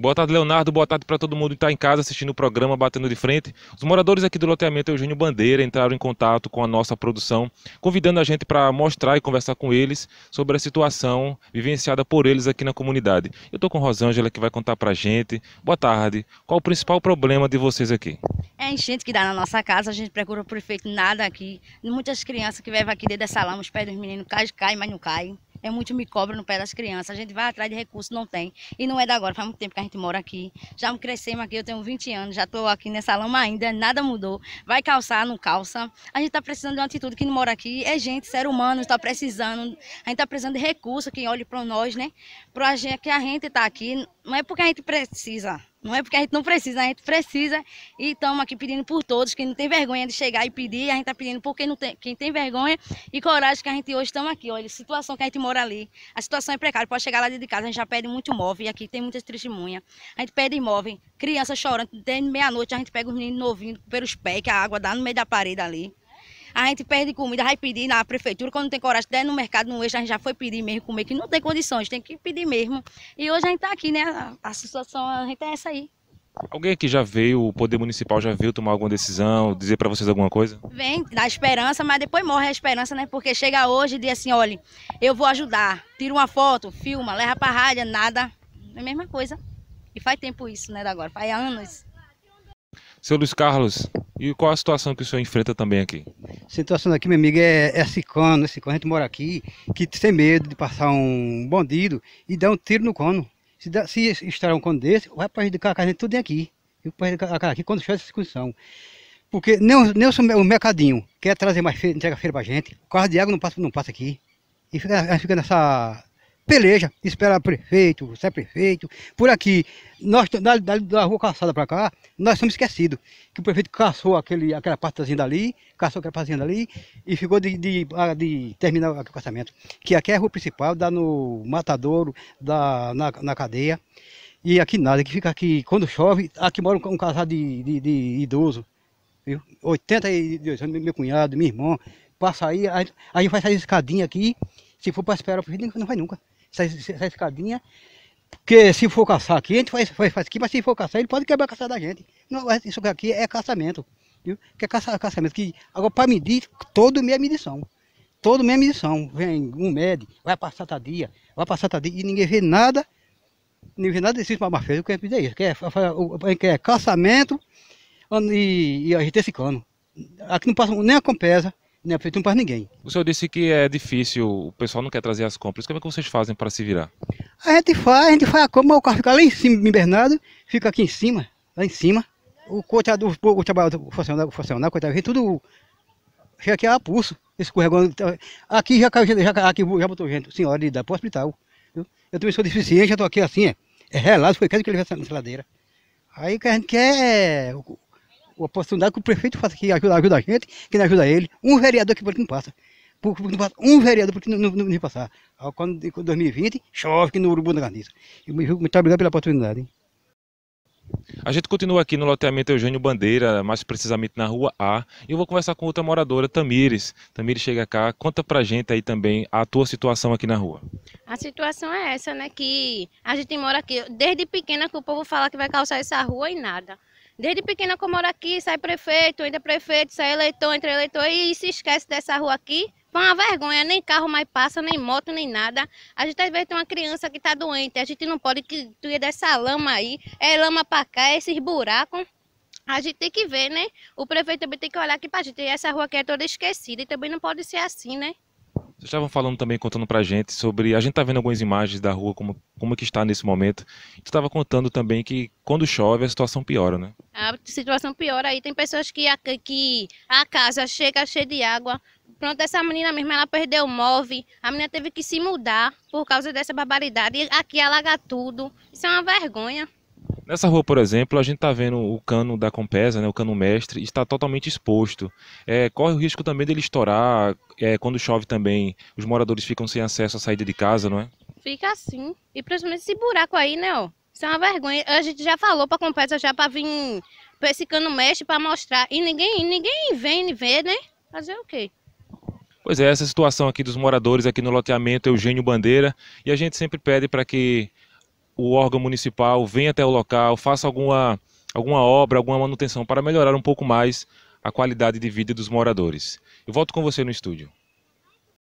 Boa tarde, Leonardo. Boa tarde para todo mundo que está em casa assistindo o programa Batendo de Frente. Os moradores aqui do loteamento Eugênio Bandeira entraram em contato com a nossa produção, convidando a gente para mostrar e conversar com eles sobre a situação vivenciada por eles aqui na comunidade. Eu estou com Rosângela que vai contar para a gente. Boa tarde. Qual o principal problema de vocês aqui? É enchente que dá na nossa casa. A gente procura o prefeito nada aqui. Muitas crianças que vivem aqui dentro da lama, os pés dos meninos caem, caem, mas não caem. É muito me cobra no pé das crianças. A gente vai atrás de recursos, não tem. E não é da agora, faz muito tempo que a gente mora aqui. Já crescemos aqui, eu tenho 20 anos, já estou aqui nessa lama ainda, nada mudou. Vai calçar, não calça. A gente está precisando de uma atitude que não mora aqui. É gente, ser humano, está precisando. A gente está precisando de recursos que olhe para nós, né? Para que a gente está aqui. Não é porque a gente precisa não é porque a gente não precisa, a gente precisa e estamos aqui pedindo por todos. Quem não tem vergonha de chegar e pedir, a gente está pedindo por quem, não tem, quem tem vergonha e coragem que a gente hoje estamos aqui. Olha, situação que a gente mora ali, a situação é precária. Pode chegar lá dentro de casa, a gente já pede muito imóvel e aqui tem muitas testemunhas. A gente pede imóvel, criança chorando, desde meia-noite a gente pega os meninos novinhos pelos pés, que a água dá no meio da parede ali. A gente perde comida, vai pedir na prefeitura, quando tem coragem, até no mercado, no eixo, a gente já foi pedir mesmo comer, que não tem condições, tem que pedir mesmo. E hoje a gente está aqui, né? A, situação, a gente é essa aí. Alguém aqui já veio, o Poder Municipal já veio tomar alguma decisão, dizer para vocês alguma coisa? Vem, dá esperança, mas depois morre a esperança, né? Porque chega hoje e diz assim: olha, eu vou ajudar, tira uma foto, filma, leva para a rádio, nada. É a mesma coisa. E faz tempo isso, né, agora, faz anos. Seu Luiz Carlos, e qual a situação que o senhor enfrenta também aqui? situação aqui, meu amigo, é, é sicano, esse é sicano. A gente mora aqui, que tem medo de passar um bandido e dar um tiro no cono. Se, dá, se estourar um cono desse, vai para a casa tudo aqui. E prejudicar a casa aqui quando chega essa discussão. Porque nem, nem o mercadinho quer trazer mais feira, entrega feira pra gente. O de água não passa, não passa aqui. E fica, fica nessa peleja, espera prefeito, você é prefeito, por aqui, nós, da, da, da rua calçada para cá, nós somos esquecidos, que o prefeito caçou aquele, aquela partezinha dali, caçou aquela partezinha dali, e ficou de, de, de, ah, de terminar o caçamento, que aqui é a rua principal, dá no matadouro, dá na, na cadeia, e aqui nada, que fica aqui, quando chove, aqui mora um, um casal de, de, de idoso, viu? 82 anos, meu cunhado, meu irmão, passa aí, a, a gente vai sair escadinha aqui, se for para esperar o prefeito, não vai nunca essa, escadinha. Porque se for caçar aqui, a gente faz, faz, faz aqui, mas se for caçar, ele pode quebrar a caça da gente. Não, isso aqui é caçamento. Viu? Que é caça, caçamento. Que, agora, para medir, todo meio é medição. Todo meio é medição. Vem um mede, vai passar dia, vai passar dia e ninguém vê nada. Ninguém vê nada desses mamafeiros. Eu que é isso. Que é, que é caçamento e, e a gente esse é cano. Aqui não passa nem a compesa, não é feito um para ninguém. O senhor disse que é difícil, o pessoal não quer trazer as compras. Como é que vocês fazem para se virar? A gente faz, a gente faz a compra, o carro fica lá em cima em Bernardo, fica aqui em cima, lá em cima. O coitado, o trabalhador funciona funcionário coitado, vem tudo. Chega aqui a pulso, escorregando. Tá, aqui já caiu, já, aqui, já botou gente, senhora de dar para o hospital. Viu? Eu também sou deficiente, já estou aqui assim, é, é relato, foi quase que ele veio nessa ladeira. Aí o que a gente quer é oportunidade que o prefeito faça aqui, ajuda, ajuda a gente, quem ajuda ele, um vereador que por aqui não passa. Por, por, não passa um vereador porque não, não, não, não passar. Aí, quando em 2020, chove que no Urubu na Garniça. Muito obrigado pela oportunidade. Hein? A gente continua aqui no loteamento Eugênio Bandeira, mais precisamente na rua A, e eu vou conversar com outra moradora, Tamires. Tamires chega cá, conta pra gente aí também a tua situação aqui na rua. A situação é essa, né, que a gente mora aqui desde pequena que o povo fala que vai calçar essa rua e nada. Desde pequena que eu moro aqui, sai prefeito, entra prefeito, sai eleitor, entra eleitor e se esquece dessa rua aqui. Foi uma vergonha, nem carro mais passa, nem moto, nem nada. A gente às vezes tem uma criança que tá doente, a gente não pode que tu dessa lama aí, é lama para cá, é esses buracos. A gente tem que ver, né? O prefeito também tem que olhar aqui para a gente. E essa rua aqui é toda esquecida e também não pode ser assim, né? estavam falando também, contando pra gente sobre. A gente tá vendo algumas imagens da rua, como, como que está nesse momento. Tu estava contando também que quando chove a situação piora, né? A situação piora aí. Tem pessoas que a, que a casa chega cheia de água. Pronto, essa menina mesmo, ela perdeu o móvel. A menina teve que se mudar por causa dessa barbaridade. E aqui alaga tudo. Isso é uma vergonha. Nessa rua, por exemplo, a gente está vendo o cano da Compesa, né, o cano mestre, está totalmente exposto. É, corre o risco também dele estourar. É, quando chove também, os moradores ficam sem acesso à saída de casa, não é? Fica assim. E principalmente esse buraco aí, né? Ó. Isso é uma vergonha. A gente já falou para a Compesa já para vir para esse cano mestre para mostrar. E ninguém, ninguém vem vê, né? Fazer o quê? Pois é, essa situação aqui dos moradores aqui no loteamento Eugênio Bandeira. E a gente sempre pede para que o órgão municipal venha até o local, faça alguma, alguma obra, alguma manutenção para melhorar um pouco mais a qualidade de vida dos moradores. Eu volto com você no estúdio.